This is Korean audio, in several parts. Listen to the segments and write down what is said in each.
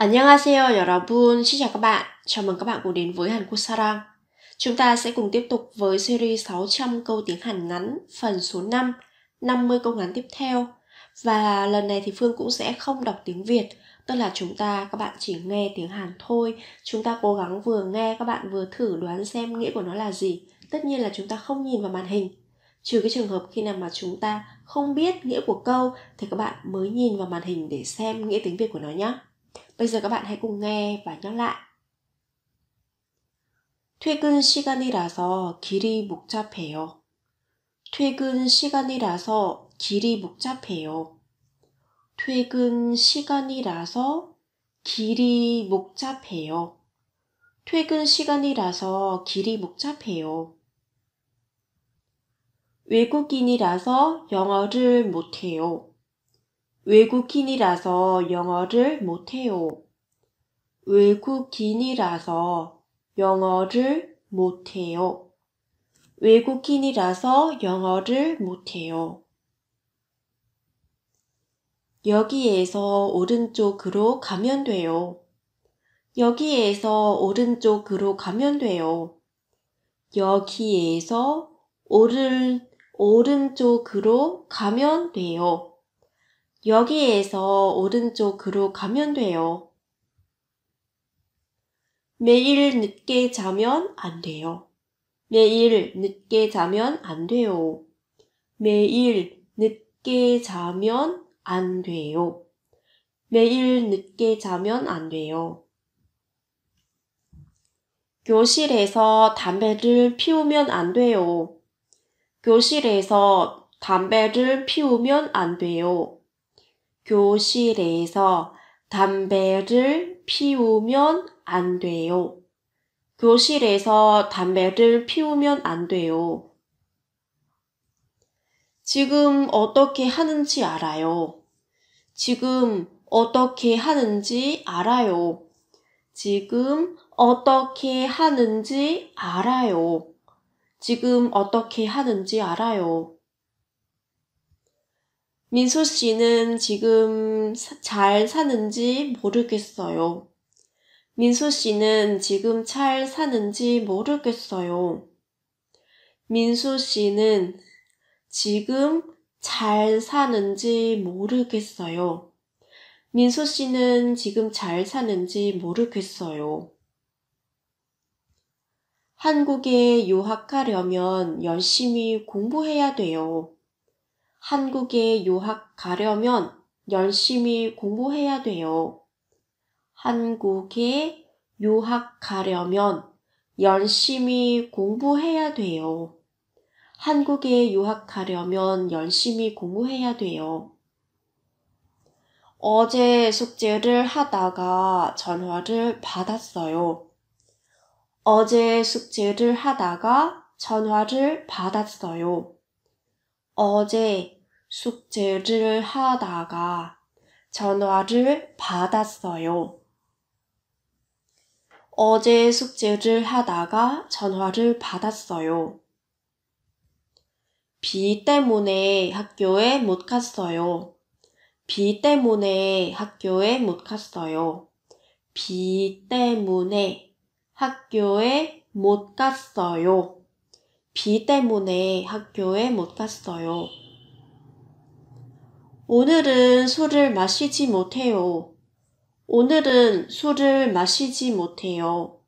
안녕하세요 여러분, xin chào các bạn. Chào mừng các bạn cùng đến với Hàn Quốc Sarang. Chúng ta sẽ cùng tiếp tục với series 600 câu tiếng Hàn ngắn phần số 5, 50 câu ngắn tiếp theo. Và lần này thì Phương cũng sẽ không đọc tiếng Việt, tức là chúng ta các bạn chỉ nghe tiếng Hàn thôi. Chúng ta cố gắng vừa nghe các bạn vừa thử đoán xem nghĩa của nó là gì. Tất nhiên là chúng ta không nhìn vào màn hình. Trừ cái trường hợp khi nào mà chúng ta không biết nghĩa của câu thì các bạn mới nhìn vào màn hình để xem nghĩa tiếng Việt của nó nhé. Bây giờ các bạn hãy cùng nghe và nhắc lại. 퇴근 시간이라서 길이 복잡해요. 퇴근 시간이라서 길이 복잡해요. 퇴근 시간이라서 길이 복잡해요. 퇴근 시간이라서 길이 복잡해요. 외국인이라서 영어를 못해요. 외국인이라서 영어를 못해요. 외국인이라서 영어를 못해요. 외국인이라서 영어를 못해요. 여기에서 오른쪽으로 가면 돼요. 여기에서 오른쪽으로 가면 돼요. 여기에서 오른, 오른쪽으로 가면 돼요. 여기에서 오른쪽으로 가면 돼요. 매일 늦게 자면 안 돼요. 매일 늦게 자면 안 돼요. 매일 늦게 자면 안 돼요. 매일 늦게 자면 안 돼요. 교실에서 담배를 피우면 안 돼요. 교실에서 담배를 피우면 안 돼요. 교실에서 담배를 피우면 안 돼요. 교실에서 담배를 피우면 안 돼요. 지금 어떻게 하는지 알아요. 지금 어떻게 하는지 알아요. 지금 어떻게 하는지 알아요. 지금 어떻게 하는지 알아요. 민수 씨는 지금 잘 사는지 모르겠어요. 민수 씨는 지금 잘 사는지 모르겠어요. 민수 씨는 지금 잘 사는지 모르겠어요. 민수 씨는 지금 잘 사는지 모르겠어요. 한국에 유학하려면 열심히 공부해야 돼요. 한국에 유학 가려면 열심히 공부해야 돼요. 한국에 유학 가려면 열심히 공부해야 돼요. 한국에 유학 가려면 열심히 공부해야 돼요. 어제 숙제를 하다가 전화를 받았어요. 어제 숙제를 하다가 전화를 받았어요. 어제 숙제를 하다가 전화를 받았어요. 어제 숙제를 하다가 전화를 받았어요. 비 때문에 학교에 못 갔어요. 비 때문에 학교에 못 갔어요. 비 때문에 학교에 못 갔어요. 비 때문에 학교에 못 갔어요. 오늘은 술을 마시지 못해요. 오늘은 술을 마시지 못해요.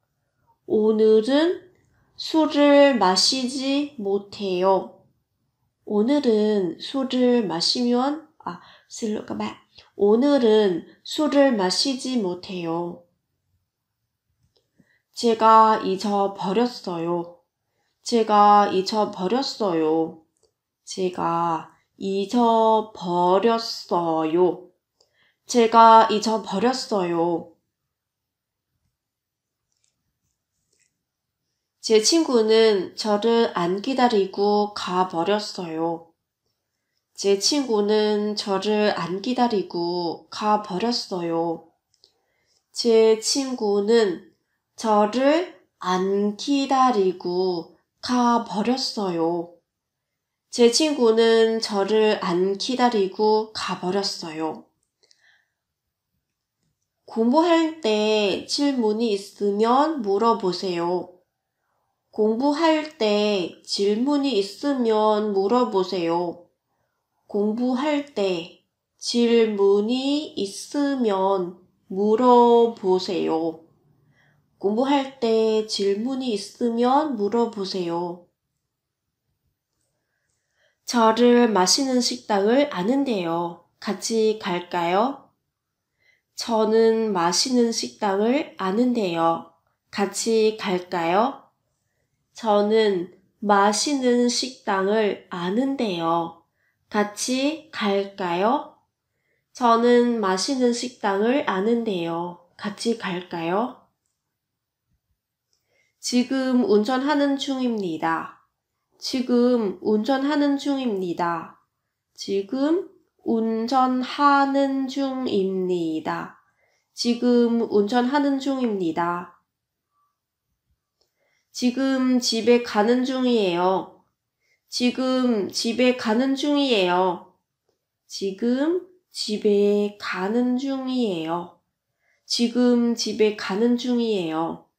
오늘은 술을 마시지 못해요. 오늘은 술을 마시면 아, 슬로가 말. 오늘은 술을 마시지 못해요. 제가 잊어버렸어요. 제가 잊어버렸어요. 제가 잊어버렸어요. 제가 잊어버렸어요. 제 친구는 저를 안 기다리고 가버렸어요. 제 친구는 저를 안 기다리고 가버렸어요. 제 친구는 저를 안 기다리고 가버렸어요. 가 버렸어요. 제 친구는 저를 안 기다리고 가버렸어요. 공부할 때 질문이 있으면 물어보세요. 공부할 때 질문이 있으면 물어보세요. 공부할 때 질문이 있으면 물어보세요. 공부할 때 질문이 있으면 물어보세요. 저를 마시는 식당을 아는데요. 같이 갈까요? 저는 마시는 식당을 아는데요. 같이 갈까요? 저는 마시는 식당을 아는데요. 같이 갈까요? 저는 마시는 식당을 아는데요. 같이 갈까요? 지금 운전하는 중입니다. 지금 운전하는 중입니다. 지금 운전하는 중입니다. 지금 운전하는 중입니다. 지금 집에 가는 중이에요. 지금 집에 가는 중이에요. 지금 집에 가는 중이에요. 지금 집에 가는 중이에요.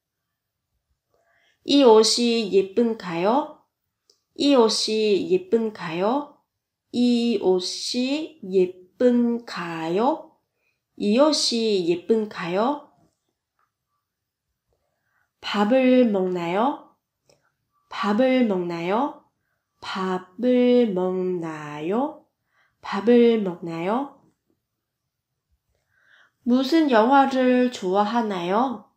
이 옷이 예쁜가요? 이 옷이 예쁜가요? 이 옷이 예쁜가요? 이 옷이 예쁜가요? 밥을 먹나요? 밥을 먹나요? 밥을 먹나요? 밥을 먹나요? 무슨 영화를 좋아하나요?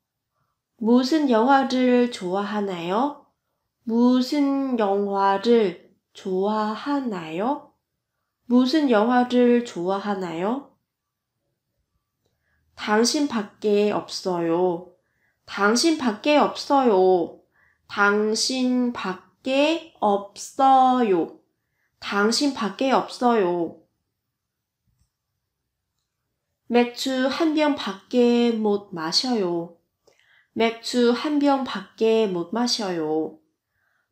무슨 영화를 좋아하나요? 무슨 영화를 좋아하나요? 무슨 영화를 좋아하나요? 당신밖에 없어요. 당신밖에 없어요. 당신밖에 없어요. 당신밖에 없어요. 맥주 한 병밖에 못 마셔요. 맥주 한병 밖에 못 마셔요.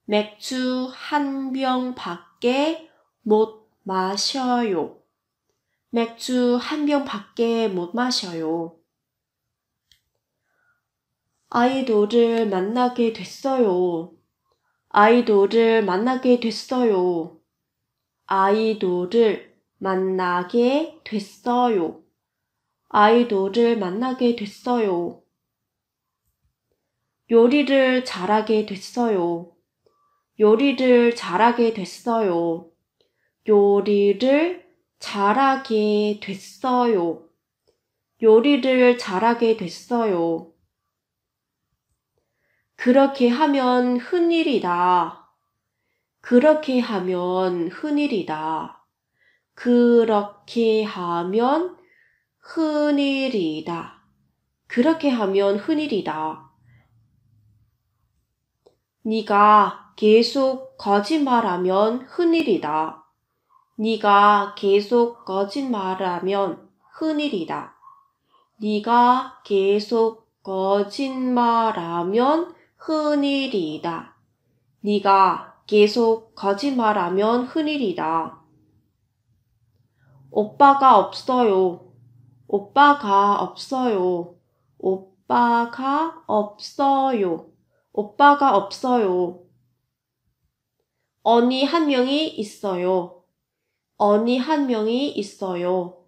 맥주 한병 밖에 못 마셔요. 맥주 한 병 밖에 못 마셔요. 아이돌을 만나게 됐어요. 아이돌을 만나게 됐어요. 아이돌을 만나게 됐어요. 아이돌을 만나게 됐어요. 요리를 잘하게 됐어요. 요리를 잘하게 됐어요. 요리를 잘하게 됐어요. 요리를 잘하게 됐어요. 그렇게 하면 흔일이다. 그렇게 하면 흔일이다. 그렇게 하면 흔일이다. 그렇게 하면 흔일이다. 네가 계속 거짓말하면 흔일이다 네가 계속 거짓말하면 흔일이다 네가 계속 거짓말하면 흔일이다 네가 계속 거짓말하면 흔일이다 오빠가 없어요. 오빠가 없어요. 오빠가 없어요. 오빠가 없어요. 언니 한 명이 있어요. 언니 한 명이 있어요.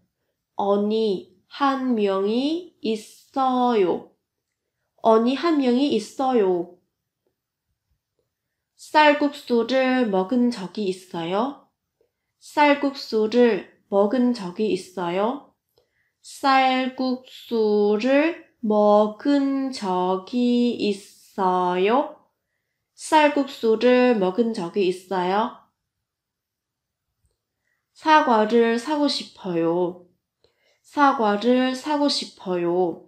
언니 한 명이 있어요. 언니 한 명이 있어요. 쌀국수를 먹은 적이 있어요? 쌀국수를 먹은 적이 있어요? 쌀국수를 먹은 적이 있어요? 있어요? 쌀국수를 먹은 적이 있어요? 사과를 사고 싶어요. 사과를 사고 싶어요.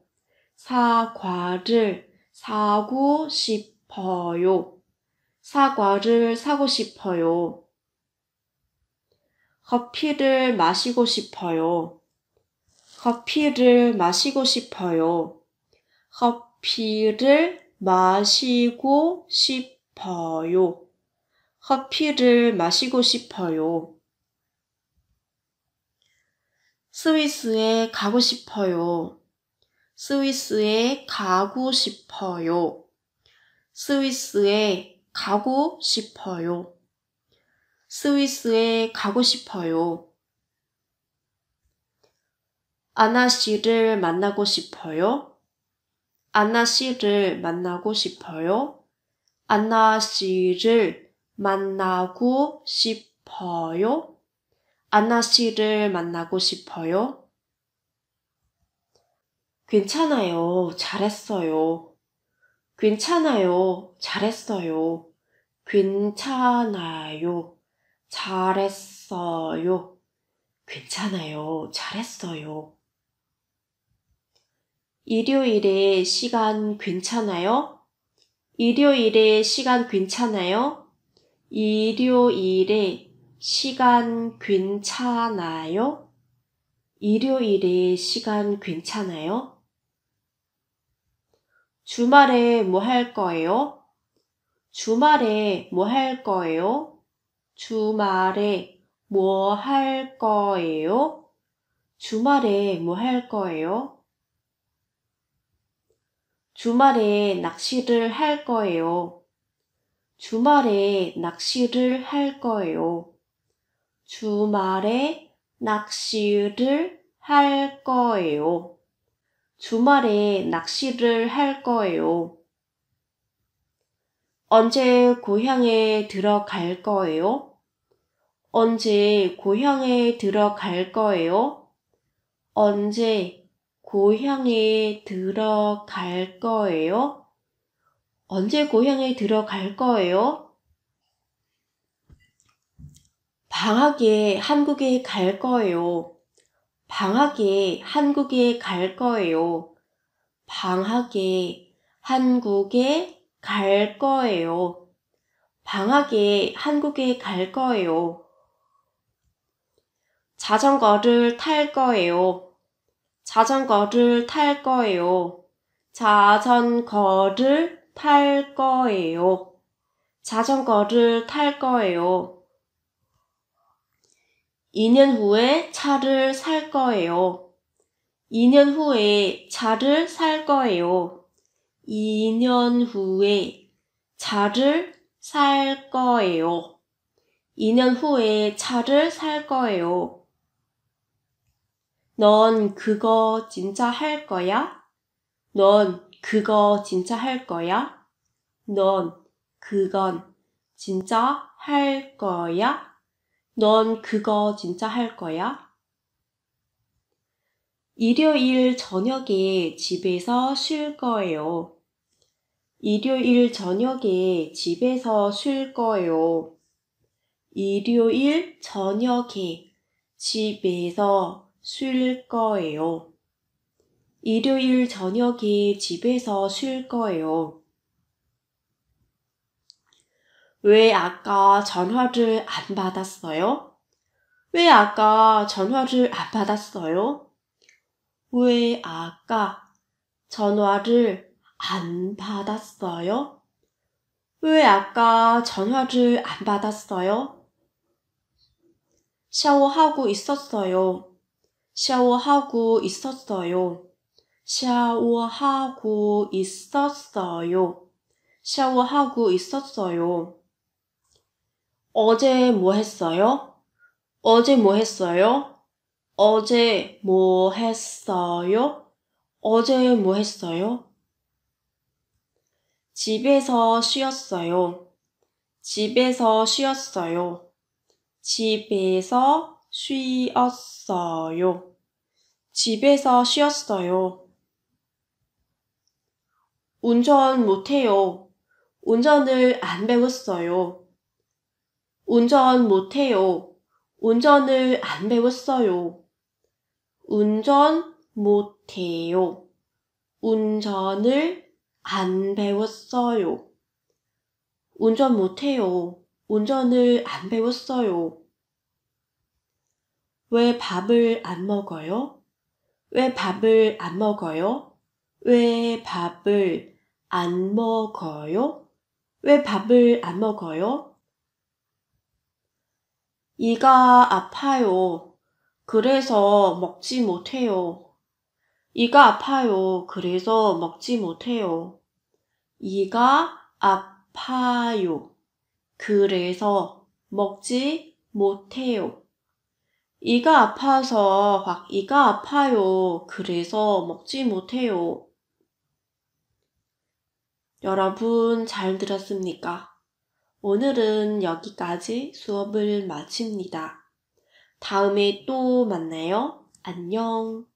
사과를 사고 싶어요. 사과를 사고 싶어요. 커피를 마시고 싶어요. 커피를 마시고 싶어요. 커피를 마시고 싶어요. 커피를 마시고 싶어요. 스위스에 가고 싶어요. 스위스에 가고 싶어요. 스위스에 가고 싶어요. 스위스에 가고 싶어요. 아나 씨를 만나고 싶어요. 안나 씨를 만나고 싶어요. 안나 씨를 만나고 싶어요. 안나 씨를 만나고 싶어요. 괜찮아요. 잘했어요. 괜찮아요. 잘했어요. 괜찮아요. 잘했어요. 괜찮아요. 잘했어요. 일요일에 시간 괜찮아요? 일요일에 시간 괜찮아요? 일요일에 시간 괜찮아요? 일요일에 시간 괜찮아요? 주말에 뭐 할 거예요? 주말에 뭐 할 거예요? 주말에 뭐 할 거예요? 주말에 뭐 할 거예요? 주말에 낚시를 할 거예요. 주말에 낚시를 할 거예요. 주말에 낚시를 할 거예요. 주말에 낚시를 할 거예요. 언제 고향에 들어갈 거예요? 언제 고향에 들어갈 거예요? 언제 고향에 들어갈 거예요? 언제 고향에 들어갈 거예요? 방학에 한국에 갈 거예요. 방학에 한국에 갈 거예요. 방학에 한국에 갈 거예요. 방학에 한국에 갈 거예요. 자전거를 탈 거예요. 자전거를 탈 거예요. 자전거를 탈 거예요. 자전거를 탈 거예요. 2년 후에 차를 살 거예요. 2년 후에 차를 살 거예요. 2년 후에 차를 살 거예요. 2년 후에 차를 살 거예요. 넌 그거 진짜 할 거야? 넌 그거 진짜 할 거야? 넌 그건 진짜 할 거야? 넌 그거 진짜 할 거야? 일요일 저녁에 집에서 쉴 거예요. 일요일 저녁에 집에서 쉴 거예요. 일요일 저녁에 집에서 쉴 거예요. 일요일 저녁에 집에서 쉴 거예요. 왜 아까 전화를 안 받았어요? 왜 아까 전화를 안 받았어요? 왜 아까 전화를 안 받았어요? 왜 아까 전화를 안 받았어요? 샤워하고 있었어요. 샤워하고 있었어요. 샤워하고 있었어요. 샤워하고 있었어요. 어제 뭐 했어요? 어제 뭐 했어요? 어제 뭐 했어요? 어제 뭐 했어요? 집에서 쉬었어요. 집에서 쉬었어요. 집에서 쉬었어요. 집에서 쉬었어요. 운전 못해요. 운전을 안 배웠어요. 운전 못해요. 운전을 안 배웠어요. 운전 못해요. 운전을 안 배웠어요. 운전 못해요. 운전을 안 배웠어요. 왜 밥을 안 먹어요? 왜 밥을 안 먹어요? 왜 밥을 안 먹어요? 왜 밥을 안 먹어요? 이가 아파요. 그래서 먹지 못해요. 이가 아파요. 그래서 먹지 못해요. 이가 아파요. 그래서 먹지 못해요. 이가 아파서 막 이가 아파요. 그래서 먹지 못해요. 여러분 잘 들었습니까? 오늘은 여기까지 수업을 마칩니다. 다음에 또 만나요. 안녕.